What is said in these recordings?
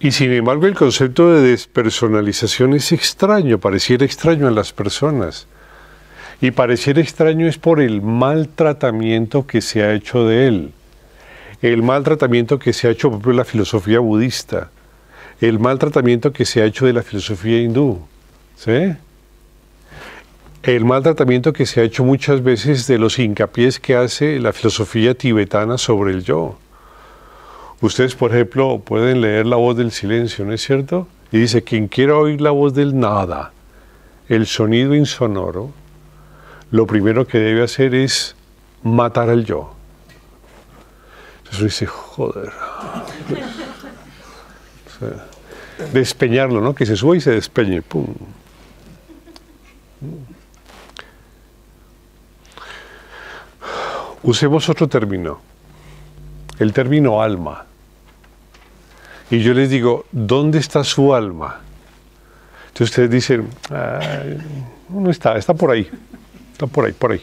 Y sin embargo el concepto de despersonalización es extraño, pareciera extraño a las personas. Y pareciera extraño es por el tratamiento que se ha hecho de él, el tratamiento que se ha hecho por la filosofía budista, el tratamiento que se ha hecho de la filosofía hindú, ¿sí? el tratamiento que se ha hecho muchas veces de los hincapiés que hace la filosofía tibetana sobre el yo. Ustedes, por ejemplo, pueden leer la voz del silencio, ¿no es cierto? Y dice, quien quiera oír la voz del nada, el sonido insonoro, lo primero que debe hacer es matar al yo. Entonces dice, joder. despeñarlo, ¿no? Que se suba y se despeñe. ¡Pum! Usemos otro término, el término alma y yo les digo, ¿dónde está su alma? Entonces ustedes dicen, no está, está por ahí, está por ahí, por ahí.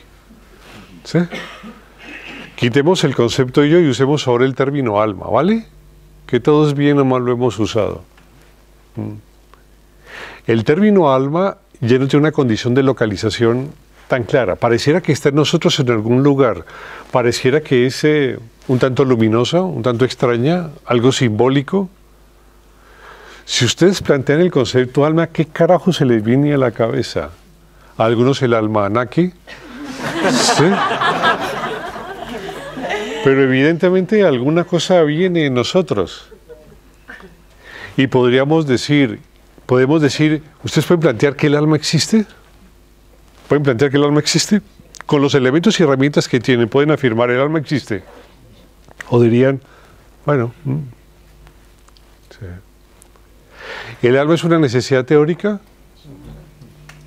¿Sí? Quitemos el concepto yo y usemos ahora el término alma, ¿vale? Que todos bien o mal lo hemos usado. Mm. El término alma ya no tiene una condición de localización tan clara. Pareciera que está en nosotros en algún lugar. Pareciera que es un tanto luminosa, un tanto extraña, algo simbólico. Si ustedes plantean el concepto alma, ¿qué carajo se les viene a la cabeza? A algunos el almanaque. ¿Sí? Pero evidentemente alguna cosa viene en nosotros. Y podríamos decir, podemos decir, ¿ustedes pueden plantear que el alma existe? pueden plantear que el alma existe. Con los elementos y herramientas que tienen, pueden afirmar el alma existe. O dirían, bueno, mm, ¿el alma es una necesidad teórica?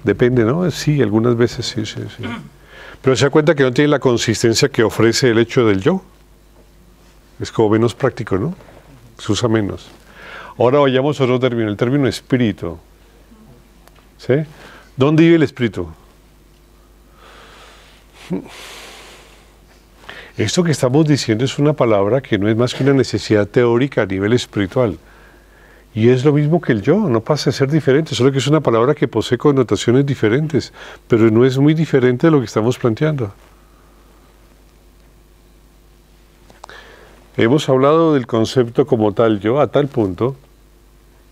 Depende, ¿no? Sí, algunas veces sí, sí, sí. Pero se da cuenta que no tiene la consistencia que ofrece el hecho del yo. Es como menos práctico, ¿no? Se usa menos. Ahora vayamos a otro término, el término espíritu. ¿Dónde vive el espíritu? Esto que estamos diciendo es una palabra que no es más que una necesidad teórica a nivel espiritual. Y es lo mismo que el yo, no pasa a ser diferente, solo que es una palabra que posee connotaciones diferentes, pero no es muy diferente de lo que estamos planteando. Hemos hablado del concepto como tal yo a tal punto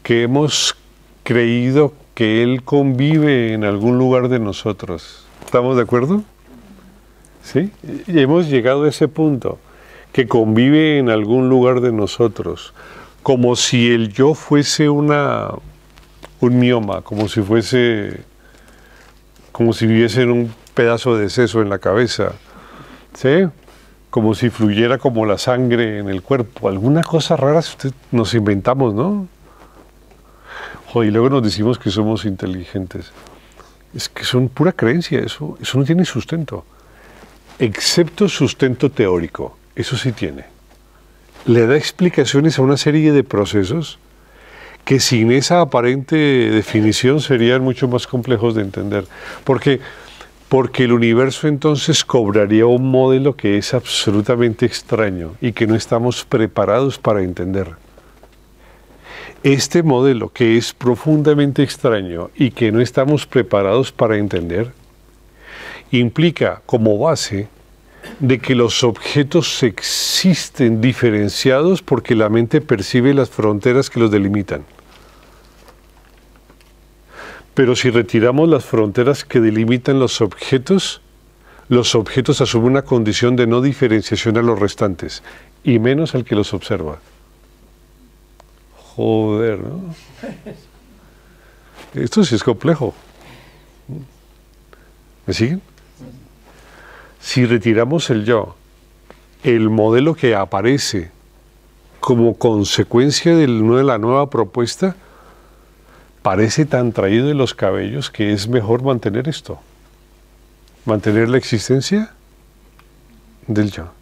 que hemos creído que él convive en algún lugar de nosotros. ¿Estamos de acuerdo? ¿sí? Y hemos llegado a ese punto, que convive en algún lugar de nosotros, como si el yo fuese una, un mioma, como si fuese, como si viviese en un pedazo de seso en la cabeza, como si fluyera como la sangre en el cuerpo. Algunas cosas raras nos inventamos, ¿no? y luego nos decimos que somos inteligentes. Es que son pura creencia eso, eso no tiene sustento excepto sustento teórico, eso sí tiene. Le da explicaciones a una serie de procesos que sin esa aparente definición serían mucho más complejos de entender. Porque, porque el universo entonces cobraría un modelo que es absolutamente extraño y que no estamos preparados para entender. Este modelo que es profundamente extraño y que no estamos preparados para entender implica como base de que los objetos existen diferenciados porque la mente percibe las fronteras que los delimitan. Pero si retiramos las fronteras que delimitan los objetos, los objetos asumen una condición de no diferenciación a los restantes, y menos al que los observa. Joder, Esto sí es complejo. ¿Me siguen? Si retiramos el yo, el modelo que aparece como consecuencia de la nueva propuesta parece tan traído de los cabellos que es mejor mantener esto, mantener la existencia del yo.